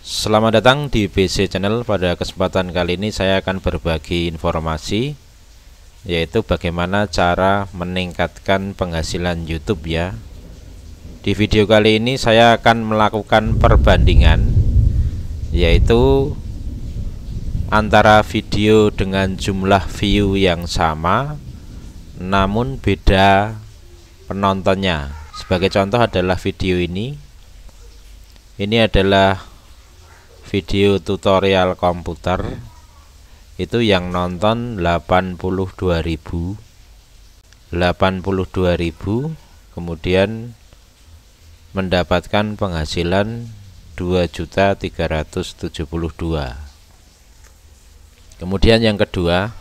Selamat datang di BC Channel. Pada kesempatan kali ini saya akan berbagi informasi yaitu bagaimana cara meningkatkan penghasilan YouTube ya. Di video kali ini saya akan melakukan perbandingan yaitu antara video dengan jumlah view yang sama namun beda penontonnya. Sebagai contoh adalah video ini. Ini adalah video tutorial komputer itu yang nonton 82.000 82.000 kemudian mendapatkan penghasilan 2.372 kemudian yang kedua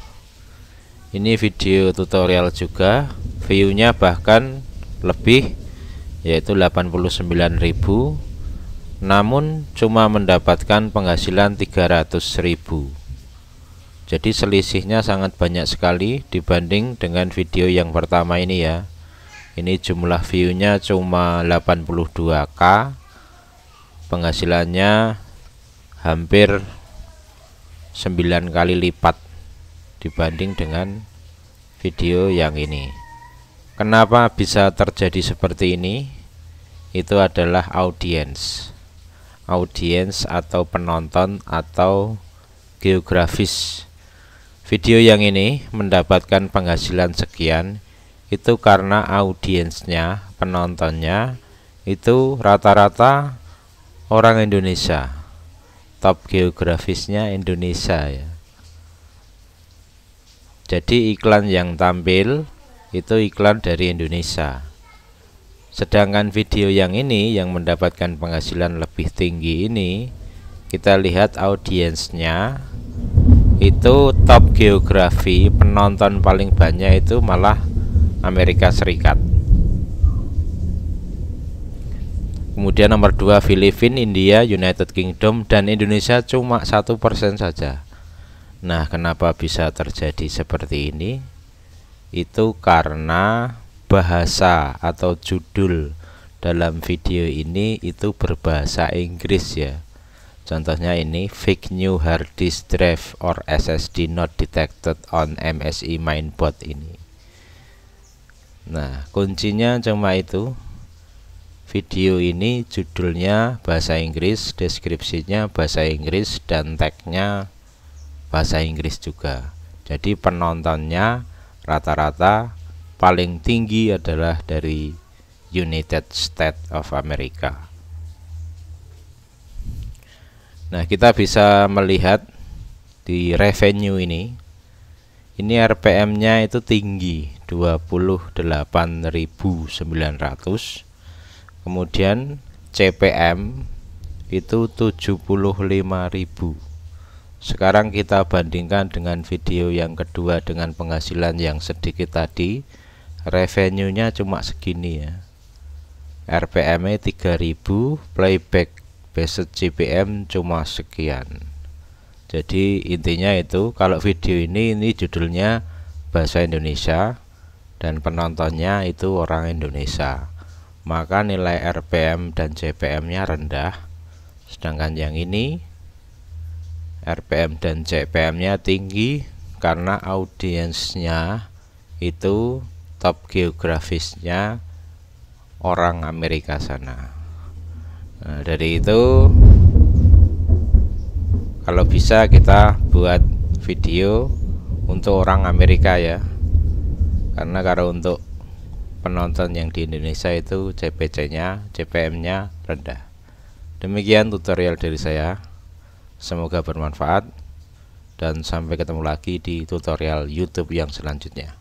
ini video tutorial juga view-nya bahkan lebih yaitu 89.000 namun cuma mendapatkan penghasilan 300.000 jadi selisihnya sangat banyak sekali dibanding dengan video yang pertama ini ya ini jumlah viewnya cuma 82k penghasilannya hampir 9 kali lipat dibanding dengan video yang ini kenapa bisa terjadi seperti ini itu adalah audience audiens atau penonton atau geografis. Video yang ini mendapatkan penghasilan sekian itu karena audiensnya, penontonnya itu rata-rata orang Indonesia. Top geografisnya Indonesia ya. Jadi iklan yang tampil itu iklan dari Indonesia. Sedangkan video yang ini yang mendapatkan penghasilan lebih tinggi ini kita lihat audiensnya itu top geografi penonton paling banyak itu malah Amerika Serikat. Kemudian nomor 2 Filipina, India, United Kingdom dan Indonesia cuma satu persen saja. Nah, kenapa bisa terjadi seperti ini? Itu karena bahasa atau judul dalam video ini itu berbahasa Inggris ya Contohnya ini fake new hard disk drive or SSD not detected on MSI mainboard ini. Nah, kuncinya cuma itu. Video ini judulnya bahasa Inggris, deskripsinya bahasa Inggris dan tagnya bahasa Inggris juga. Jadi penontonnya rata-rata paling tinggi adalah dari United States of America. Nah, kita bisa melihat di revenue ini ini RPM-nya itu tinggi 28.900. Kemudian CPM itu 75.000. Sekarang kita bandingkan dengan video yang kedua dengan penghasilan yang sedikit tadi revenue-nya cuma segini ya RPM-nya 3000 playback base CPM cuma sekian jadi intinya itu kalau video ini ini judulnya bahasa Indonesia dan penontonnya itu orang Indonesia maka nilai RPM dan CPM nya rendah sedangkan yang ini RPM dan CPM nya tinggi karena audiensnya itu top geografisnya orang Amerika sana. Nah, dari itu kalau bisa kita buat video untuk orang Amerika ya. Karena kalau untuk penonton yang di Indonesia itu CPC-nya, CPM-nya rendah. Demikian tutorial dari saya. Semoga bermanfaat dan sampai ketemu lagi di tutorial YouTube yang selanjutnya.